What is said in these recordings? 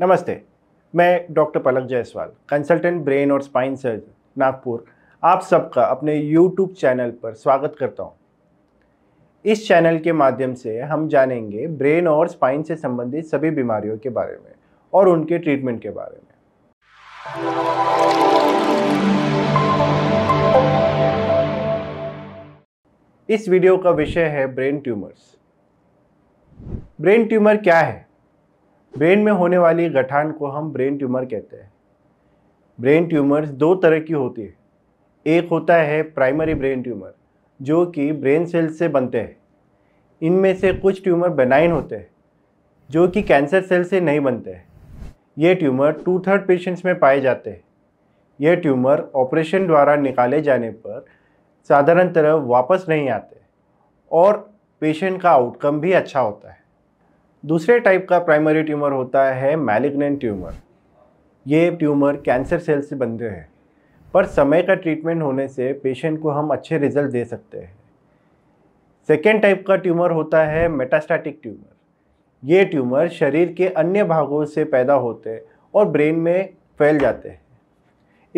नमस्ते मैं doctor Palak Jaiswal consultant brain और स्पाइन सर्जन नागपुर आप सबका अपने यूट्यूब चैनल पर स्वागत करता हूं। इस चैनल के माध्यम से हम जानेंगे ब्रेन और स्पाइन से संबंधित सभी बीमारियों के बारे में और उनके ट्रीटमेंट के बारे में इस वीडियो का विषय है ब्रेन ट्यूमर्स ब्रेन ट्यूमर क्या है ब्रेन में होने वाली गठान को हम ब्रेन ट्यूमर कहते हैं ब्रेन ट्यूमर्स दो तरह की होती है एक होता है प्राइमरी ब्रेन ट्यूमर जो कि ब्रेन सेल से बनते हैं इनमें से कुछ ट्यूमर बेनाइन होते हैं जो कि कैंसर सेल से नहीं बनते हैं ये ट्यूमर टू थर्ड पेशेंट्स में पाए जाते हैं ये ट्यूमर ऑपरेशन द्वारा निकाले जाने पर साधारण तरह वापस नहीं आते और पेशेंट का आउटकम भी अच्छा होता है दूसरे टाइप का प्राइमरी ट्यूमर होता है मैलिग्नेंट ट्यूमर ये ट्यूमर कैंसर सेल से बनते हैं पर समय का ट्रीटमेंट होने से पेशेंट को हम अच्छे रिजल्ट दे सकते हैं सेकेंड टाइप का ट्यूमर होता है मेटास्टैटिक ट्यूमर ये ट्यूमर शरीर के अन्य भागों से पैदा होते और ब्रेन में फैल जाते हैं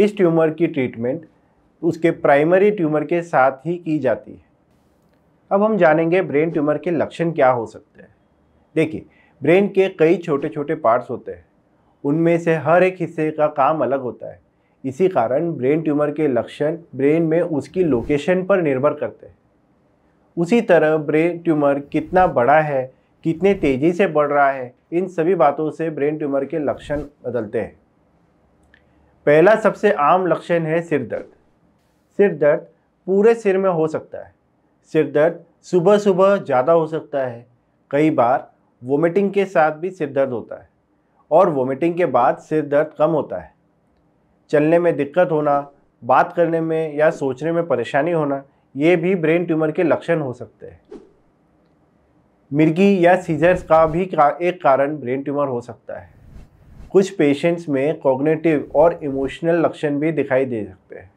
इस ट्यूमर की ट्रीटमेंट उसके प्राइमरी ट्यूमर के साथ ही की जाती है अब हम जानेंगे ब्रेन ट्यूमर के लक्षण क्या हो सकते हैं देखिए ब्रेन के कई छोटे छोटे पार्ट्स होते हैं उनमें से हर एक हिस्से का काम अलग होता है इसी कारण ब्रेन ट्यूमर के लक्षण ब्रेन में उसकी लोकेशन पर निर्भर करते हैं उसी तरह ब्रेन ट्यूमर कितना बड़ा है कितने तेज़ी से बढ़ रहा है इन सभी बातों से ब्रेन ट्यूमर के लक्षण बदलते हैं पहला सबसे आम लक्षण है सिर दर्द सिर दर्द पूरे सिर में हो सकता है सिर दर्द सुबह सुबह ज़्यादा हो सकता है कई बार वोमिटिंग के साथ भी सिर दर्द होता है और वोमिटिंग के बाद सिर दर्द कम होता है चलने में दिक्कत होना बात करने में या सोचने में परेशानी होना ये भी ब्रेन ट्यूमर के लक्षण हो सकते हैं मिर्गी या सीजर्स का भी एक कारण ब्रेन ट्यूमर हो सकता है कुछ पेशेंट्स में कॉग्नेटिव और इमोशनल लक्षण भी दिखाई दे सकते हैं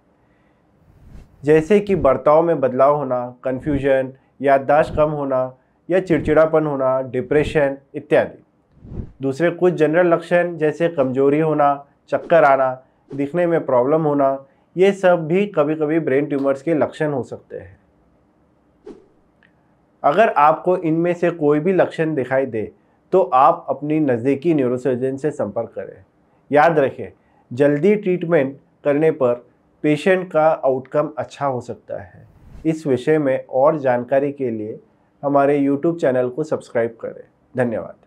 जैसे कि बर्ताव में बदलाव होना कन्फ्यूजन याददाश्त कम होना या चिड़चिड़ापन होना डिप्रेशन इत्यादि दूसरे कुछ जनरल लक्षण जैसे कमजोरी होना चक्कर आना दिखने में प्रॉब्लम होना ये सब भी कभी कभी ब्रेन ट्यूमर्स के लक्षण हो सकते हैं अगर आपको इनमें से कोई भी लक्षण दिखाई दे तो आप अपनी नज़दीकी न्यूरोसर्जन से संपर्क करें याद रखें जल्दी ट्रीटमेंट करने पर पेशेंट का आउटकम अच्छा हो सकता है इस विषय में और जानकारी के लिए हमारे यूट्यूब चैनल को सब्सक्राइब करें धन्यवाद